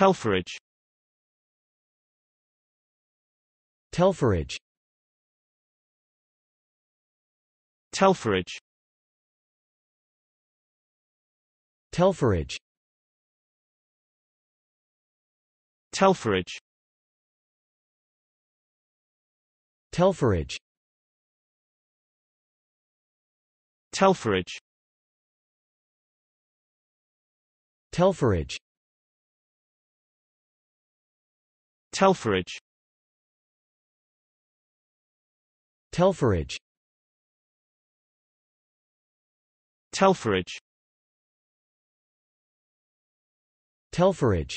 Telferage Telferage Telferage Telferage Telferage Telferage Telferage Telferage Telferage Telferage Telferage Telferage